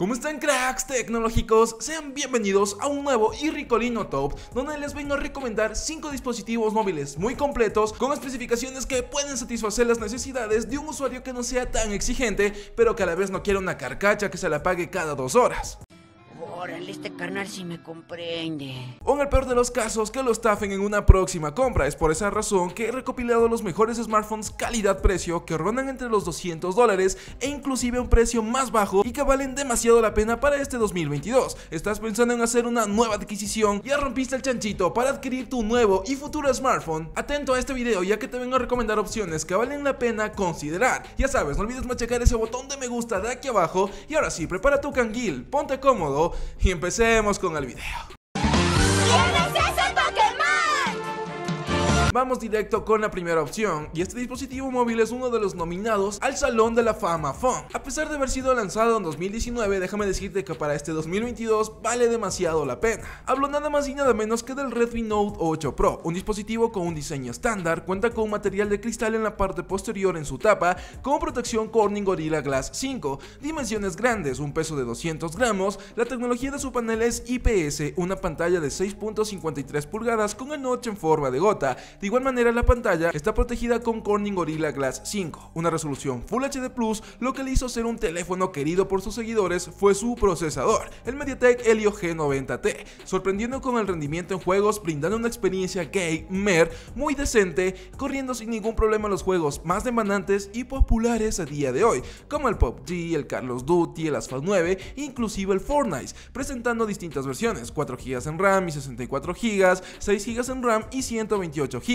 ¿Cómo están cracks tecnológicos? Sean bienvenidos a un nuevo y ricolino top donde les vengo a recomendar 5 dispositivos móviles muy completos con especificaciones que pueden satisfacer las necesidades de un usuario que no sea tan exigente pero que a la vez no quiera una carcacha que se la pague cada 2 horas este carnal si me comprende. O en el peor de los casos, que lo estafen en una próxima compra. Es por esa razón que he recopilado los mejores smartphones calidad-precio que rondan entre los 200 dólares e inclusive un precio más bajo y que valen demasiado la pena para este 2022. ¿Estás pensando en hacer una nueva adquisición? ¿Ya rompiste el chanchito para adquirir tu nuevo y futuro smartphone? Atento a este video ya que te vengo a recomendar opciones que valen la pena considerar. Ya sabes, no olvides machacar ese botón de me gusta de aquí abajo y ahora sí, prepara tu canguil, ponte cómodo y empecemos con el video. Vamos directo con la primera opción, y este dispositivo móvil es uno de los nominados al Salón de la Fama Phone. A pesar de haber sido lanzado en 2019, déjame decirte que para este 2022 vale demasiado la pena. Hablo nada más y nada menos que del Redmi Note 8 Pro, un dispositivo con un diseño estándar, cuenta con material de cristal en la parte posterior en su tapa, con protección Corning Gorilla Glass 5, dimensiones grandes, un peso de 200 gramos, la tecnología de su panel es IPS, una pantalla de 6.53 pulgadas con el notch en forma de gota, de igual manera, la pantalla está protegida con Corning Gorilla Glass 5, una resolución Full HD Plus, lo que le hizo ser un teléfono querido por sus seguidores fue su procesador, el MediaTek Helio G90T, sorprendiendo con el rendimiento en juegos, brindando una experiencia mer, muy decente, corriendo sin ningún problema los juegos más demandantes y populares a día de hoy, como el PUBG, el Carlos Duty, el Asphalt 9, inclusive el Fortnite, presentando distintas versiones, 4 GB en RAM y 64 GB, 6 GB en RAM y 128 GB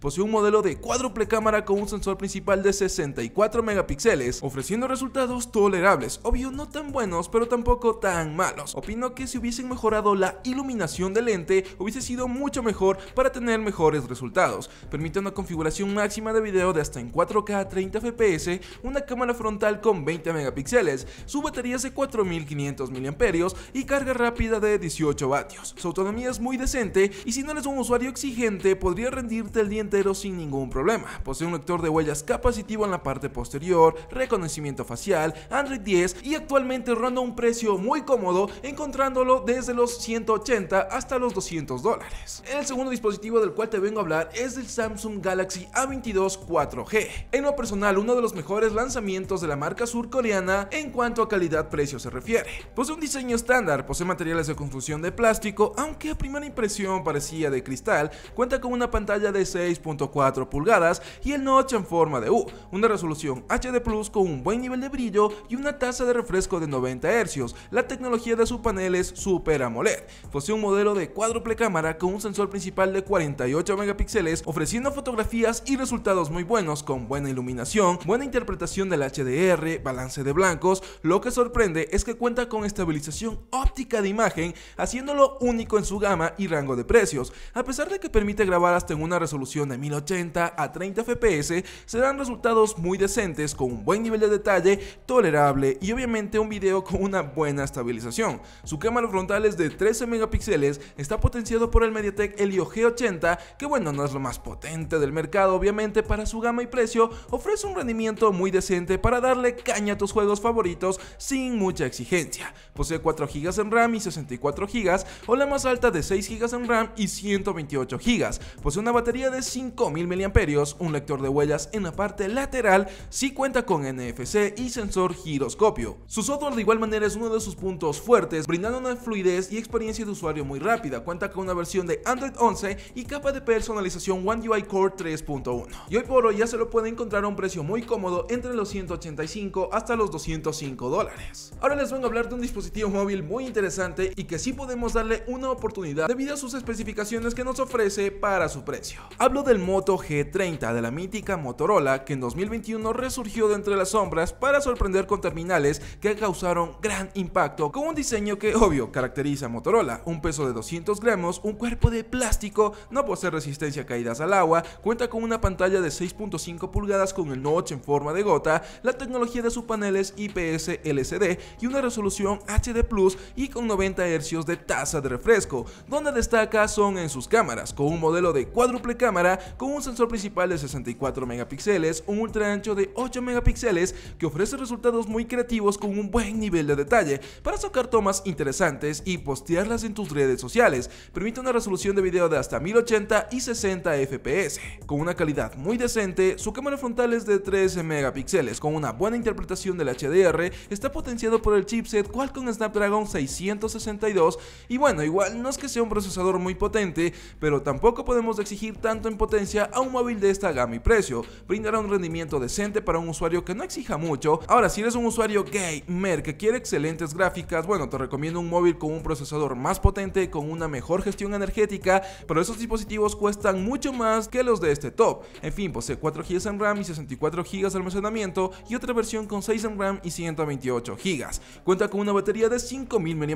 Posee un modelo de cuádruple cámara con un sensor principal de 64 megapíxeles, ofreciendo resultados tolerables, obvio no tan buenos, pero tampoco tan malos. Opino que si hubiesen mejorado la iluminación del lente, hubiese sido mucho mejor para tener mejores resultados. Permite una configuración máxima de video de hasta en 4K a 30 FPS, una cámara frontal con 20 megapíxeles, su batería es de 4500 mAh y carga rápida de 18 vatios. Su autonomía es muy decente y si no eres un usuario exigente podría rendir del el día entero sin ningún problema. Posee un lector de huellas capacitivo en la parte posterior, reconocimiento facial, Android 10 y actualmente ronda un precio muy cómodo encontrándolo desde los 180 hasta los 200 dólares. El segundo dispositivo del cual te vengo a hablar es el Samsung Galaxy A22 4G. En lo personal, uno de los mejores lanzamientos de la marca surcoreana en cuanto a calidad-precio se refiere. Posee un diseño estándar, posee materiales de construcción de plástico, aunque a primera impresión parecía de cristal, cuenta con una pantalla de 6.4 pulgadas y el notch en forma de U, una resolución HD Plus con un buen nivel de brillo y una tasa de refresco de 90 Hz. La tecnología de su panel es Super AMOLED. Posee un modelo de cuádruple cámara con un sensor principal de 48 megapíxeles, ofreciendo fotografías y resultados muy buenos con buena iluminación, buena interpretación del HDR, balance de blancos. Lo que sorprende es que cuenta con estabilización óptica de imagen, haciéndolo único en su gama y rango de precios. A pesar de que permite grabar hasta en una resolución de 1080 a 30 fps se dan resultados muy decentes con un buen nivel de detalle, tolerable y obviamente un video con una buena estabilización. Su cámara frontal es de 13 megapíxeles, está potenciado por el MediaTek Helio G80, que bueno, no es lo más potente del mercado obviamente para su gama y precio, ofrece un rendimiento muy decente para darle caña a tus juegos favoritos sin mucha exigencia. Posee 4 GB en RAM y 64 GB o la más alta de 6 GB en RAM y 128 GB. Posee una batería de 5000 mAh, un lector de huellas en la parte lateral, si cuenta con NFC y sensor giroscopio. Su software de igual manera es uno de sus puntos fuertes, brindando una fluidez y experiencia de usuario muy rápida. Cuenta con una versión de Android 11 y capa de personalización One UI Core 3.1. Y hoy por hoy ya se lo puede encontrar a un precio muy cómodo entre los 185 hasta los 205 dólares. Ahora les vengo a hablar de un dispositivo móvil muy interesante y que sí podemos darle una oportunidad debido a sus especificaciones que nos ofrece para su precio. Hablo del Moto G30 de la mítica Motorola que en 2021 resurgió de entre las sombras para sorprender con terminales que causaron gran impacto con un diseño que obvio caracteriza a Motorola, un peso de 200 gramos, un cuerpo de plástico, no posee resistencia a caídas al agua, cuenta con una pantalla de 6.5 pulgadas con el notch en forma de gota, la tecnología de sus paneles IPS LCD y una resolución HD Plus y con 90 Hz de tasa de refresco, donde destaca son en sus cámaras con un modelo de cuadro cámara con un sensor principal de 64 megapíxeles, un ultra ancho de 8 megapíxeles que ofrece resultados muy creativos con un buen nivel de detalle para sacar tomas interesantes y postearlas en tus redes sociales. Permite una resolución de video de hasta 1080 y 60 fps. Con una calidad muy decente, su cámara frontal es de 13 megapíxeles con una buena interpretación del HDR, está potenciado por el chipset Qualcomm Snapdragon 662 y bueno, igual no es que sea un procesador muy potente, pero tampoco podemos exigir tanto en potencia a un móvil de esta gama y precio. Brindará un rendimiento decente para un usuario que no exija mucho. Ahora, si eres un usuario gamer que quiere excelentes gráficas, bueno, te recomiendo un móvil con un procesador más potente, con una mejor gestión energética, pero esos dispositivos cuestan mucho más que los de este top. En fin, posee 4 GB en RAM y 64 GB de almacenamiento y otra versión con 6 en RAM y 128 GB. Cuenta con una batería de 5000 mAh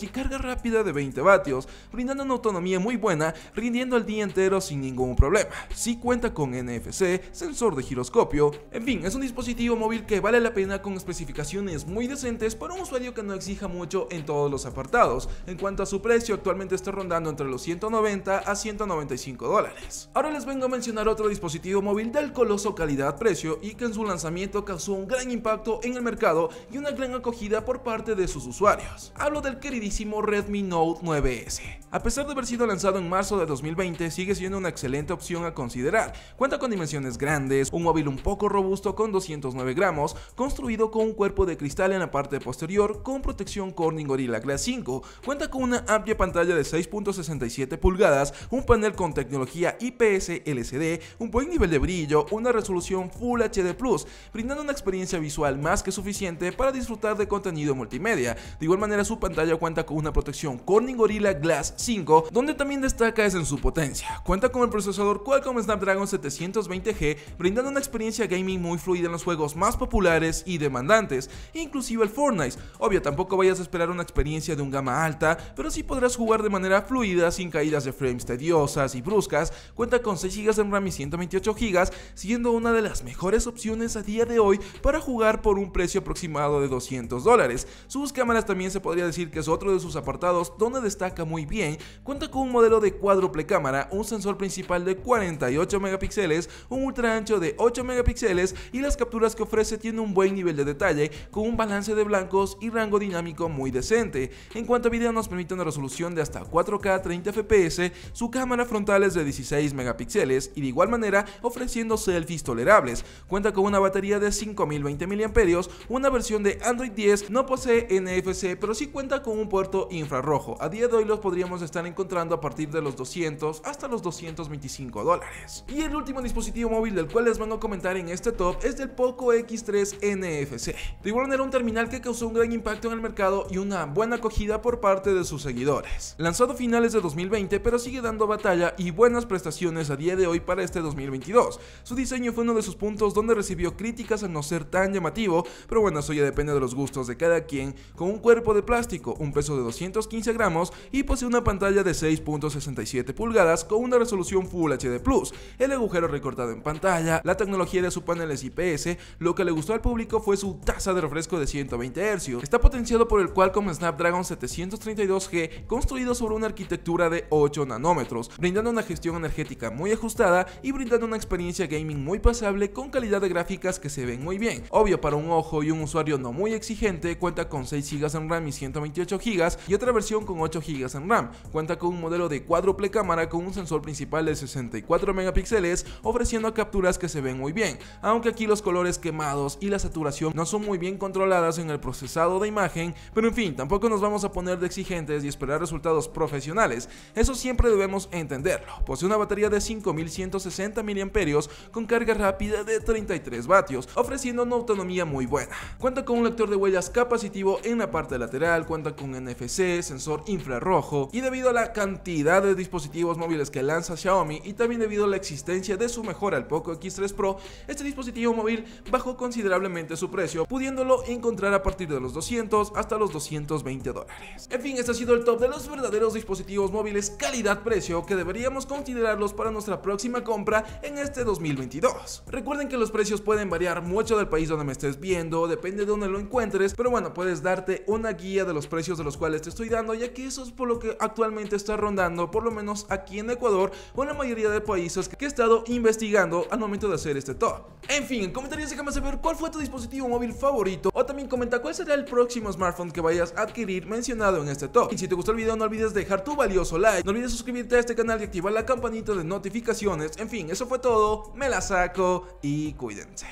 y carga rápida de 20 vatios, brindando una autonomía muy buena, rindiendo el día entero sin ningún problema. si cuenta con NFC, sensor de giroscopio, en fin, es un dispositivo móvil que vale la pena con especificaciones muy decentes para un usuario que no exija mucho en todos los apartados. En cuanto a su precio, actualmente está rondando entre los 190 a 195 dólares. Ahora les vengo a mencionar otro dispositivo móvil del coloso calidad-precio y que en su lanzamiento causó un gran impacto en el mercado y una gran acogida por parte de sus usuarios. Hablo del queridísimo Redmi Note 9S. A pesar de haber sido lanzado en marzo de 2020, sigue siendo una excelente opción a considerar. Cuenta con dimensiones grandes, un móvil un poco robusto con 209 gramos, construido con un cuerpo de cristal en la parte posterior con protección Corning Gorilla Glass 5. Cuenta con una amplia pantalla de 6.67 pulgadas, un panel con tecnología IPS LCD, un buen nivel de brillo, una resolución Full HD Plus, brindando una experiencia visual más que suficiente para disfrutar de contenido multimedia. De igual manera su pantalla cuenta con una protección Corning Gorilla Glass 5, donde también destaca es en su potencia. Cuenta con el procesador Qualcomm Snapdragon 720G, brindando una experiencia gaming muy fluida en los juegos más populares y demandantes, inclusive el Fortnite. Obvio, tampoco vayas a esperar una experiencia de un gama alta, pero sí podrás jugar de manera fluida sin caídas de frames tediosas y bruscas. Cuenta con 6 GB de RAM y 128 GB, siendo una de las mejores opciones a día de hoy para jugar por un precio aproximado de 200 dólares. Sus cámaras también se podría decir que es otro de sus apartados donde destaca muy bien. Cuenta con un modelo de cuádruple cámara, un sensor principal de 48 megapíxeles, un ultra ancho de 8 megapíxeles y las capturas que ofrece tiene un buen nivel de detalle con un balance de blancos y rango dinámico muy decente. En cuanto a video nos permite una resolución de hasta 4K 30 FPS, su cámara frontal es de 16 megapíxeles y de igual manera ofreciendo selfies tolerables. Cuenta con una batería de 5020 mAh, una versión de Android 10, no posee NFC pero sí cuenta con un puerto infrarrojo. A día de hoy los podríamos estar encontrando a partir de los 200 hasta los 200 25 dólares. Y el último dispositivo móvil del cual les van a comentar en este top es del Poco X3 NFC. De igual manera un terminal que causó un gran impacto en el mercado y una buena acogida por parte de sus seguidores. Lanzado a finales de 2020 pero sigue dando batalla y buenas prestaciones a día de hoy para este 2022. Su diseño fue uno de sus puntos donde recibió críticas al no ser tan llamativo, pero bueno, eso ya depende de los gustos de cada quien, con un cuerpo de plástico, un peso de 215 gramos y posee una pantalla de 6.67 pulgadas con una resolución Full HD Plus, el agujero recortado en pantalla, la tecnología de sus paneles IPS, lo que le gustó al público fue su tasa de refresco de 120 Hz. Está potenciado por el Qualcomm Snapdragon 732G, construido sobre una arquitectura de 8 nanómetros, brindando una gestión energética muy ajustada y brindando una experiencia gaming muy pasable con calidad de gráficas que se ven muy bien. Obvio para un ojo y un usuario no muy exigente, cuenta con 6 GB en RAM y 128 GB y otra versión con 8 GB en RAM. Cuenta con un modelo de cuádruple cámara con un sensor principal de 64 megapíxeles, ofreciendo capturas que se ven muy bien, aunque aquí los colores quemados y la saturación no son muy bien controladas en el procesado de imagen, pero en fin, tampoco nos vamos a poner de exigentes y esperar resultados profesionales, eso siempre debemos entenderlo. Posee una batería de 5160 mAh con carga rápida de 33 vatios, ofreciendo una autonomía muy buena. Cuenta con un lector de huellas capacitivo en la parte lateral, cuenta con NFC, sensor infrarrojo y debido a la cantidad de dispositivos móviles que lanza Xiaomi y también debido a la existencia de su mejora al Poco X3 Pro, este dispositivo móvil bajó considerablemente su precio, pudiéndolo encontrar a partir de los 200 hasta los 220 dólares. En fin, este ha sido el top de los verdaderos dispositivos móviles calidad-precio que deberíamos considerarlos para nuestra próxima compra en este 2022. Recuerden que los precios pueden variar mucho del país donde me estés viendo, depende de donde lo encuentres, pero bueno, puedes darte una guía de los precios de los cuales te estoy dando, ya que eso es por lo que actualmente está rondando, por lo menos aquí en Ecuador, con la mayoría de países que he estado investigando al momento de hacer este top. En fin, en comentarios déjame saber cuál fue tu dispositivo móvil favorito o también comenta cuál será el próximo smartphone que vayas a adquirir mencionado en este top. Y si te gustó el video no olvides dejar tu valioso like, no olvides suscribirte a este canal y activar la campanita de notificaciones. En fin, eso fue todo, me la saco y cuídense.